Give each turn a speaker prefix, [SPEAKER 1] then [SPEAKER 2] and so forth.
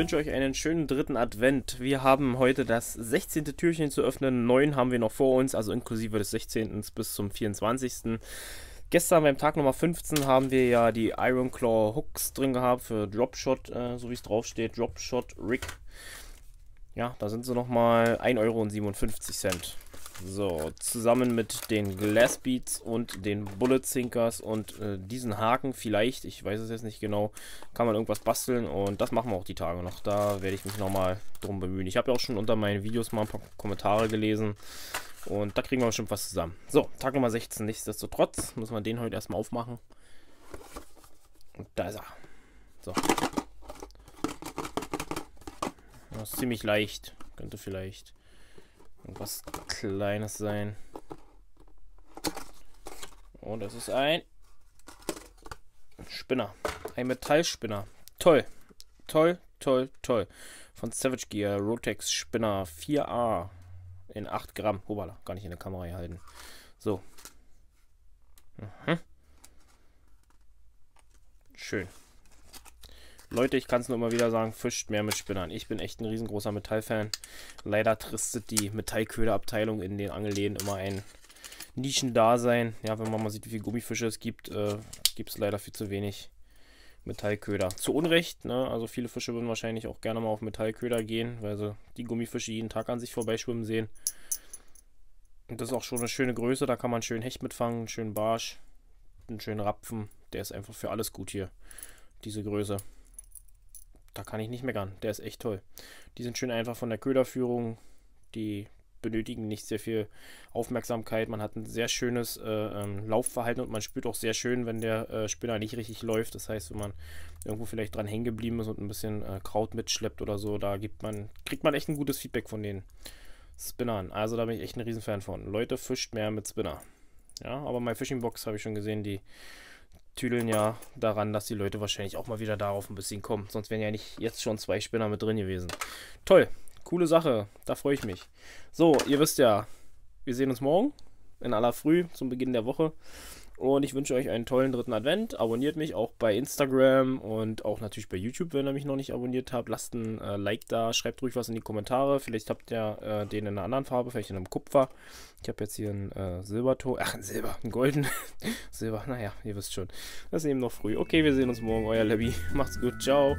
[SPEAKER 1] wünsche euch einen schönen dritten Advent. Wir haben heute das 16. Türchen zu öffnen. Neun haben wir noch vor uns, also inklusive des 16. bis zum 24. Gestern beim Tag Nummer 15 haben wir ja die Iron Claw Hooks drin gehabt für Dropshot, äh, so wie es draufsteht. Dropshot Rig. Ja, da sind sie nochmal 1,57 Euro. So, zusammen mit den Glass Beats und den Bullet Sinkers und äh, diesen Haken vielleicht, ich weiß es jetzt nicht genau, kann man irgendwas basteln und das machen wir auch die Tage noch. Da werde ich mich nochmal drum bemühen. Ich habe ja auch schon unter meinen Videos mal ein paar Kommentare gelesen und da kriegen wir bestimmt was zusammen. So, Tag Nummer 16. Nichtsdestotrotz muss man den heute erstmal aufmachen. Und da ist er. So. Das ist ziemlich leicht. Könnte vielleicht Irgendwas Kleines sein. Und oh, das ist ein Spinner. Ein Metallspinner. Toll. Toll, toll, toll. Von Savage Gear, Rotex Spinner 4A. In 8 Gramm. Hobala, gar nicht in der Kamera hier halten. So. Mhm. Schön. Leute, ich kann es nur immer wieder sagen, fischt mehr mit Spinnern. Ich bin echt ein riesengroßer Metallfan. Leider tristet die Metallköderabteilung in den Angelläden immer ein Nischendasein. Ja, wenn man mal sieht, wie viele Gummifische es gibt, äh, gibt es leider viel zu wenig Metallköder. Zu Unrecht, ne? Also viele Fische würden wahrscheinlich auch gerne mal auf Metallköder gehen, weil sie die Gummifische jeden Tag an sich vorbeischwimmen sehen. Und das ist auch schon eine schöne Größe, da kann man schön Hecht mitfangen, einen schönen Barsch, einen schönen Rapfen. Der ist einfach für alles gut hier, diese Größe da kann ich nicht meckern. Der ist echt toll. Die sind schön einfach von der Köderführung. Die benötigen nicht sehr viel Aufmerksamkeit. Man hat ein sehr schönes äh, ähm, Laufverhalten und man spürt auch sehr schön, wenn der äh, Spinner nicht richtig läuft. Das heißt, wenn man irgendwo vielleicht dran hängen geblieben ist und ein bisschen äh, Kraut mitschleppt oder so, da gibt man, kriegt man echt ein gutes Feedback von den Spinnern. Also da bin ich echt ein Riesenfan von. Leute, fischt mehr mit Spinner. Ja, aber meine Fishing Box habe ich schon gesehen, die tüdeln ja daran, dass die Leute wahrscheinlich auch mal wieder darauf ein bisschen kommen. Sonst wären ja nicht jetzt schon zwei Spinner mit drin gewesen. Toll, coole Sache, da freue ich mich. So, ihr wisst ja, wir sehen uns morgen in aller Früh zum Beginn der Woche. Und ich wünsche euch einen tollen dritten Advent. Abonniert mich auch bei Instagram und auch natürlich bei YouTube, wenn ihr mich noch nicht abonniert habt. Lasst ein äh, Like da, schreibt ruhig was in die Kommentare. Vielleicht habt ihr äh, den in einer anderen Farbe, vielleicht in einem Kupfer. Ich habe jetzt hier einen äh, Silberton. Ach, ein Silber, ein golden. Silber, naja, ihr wisst schon. Das ist eben noch früh. Okay, wir sehen uns morgen. Euer Labby. Macht's gut. Ciao.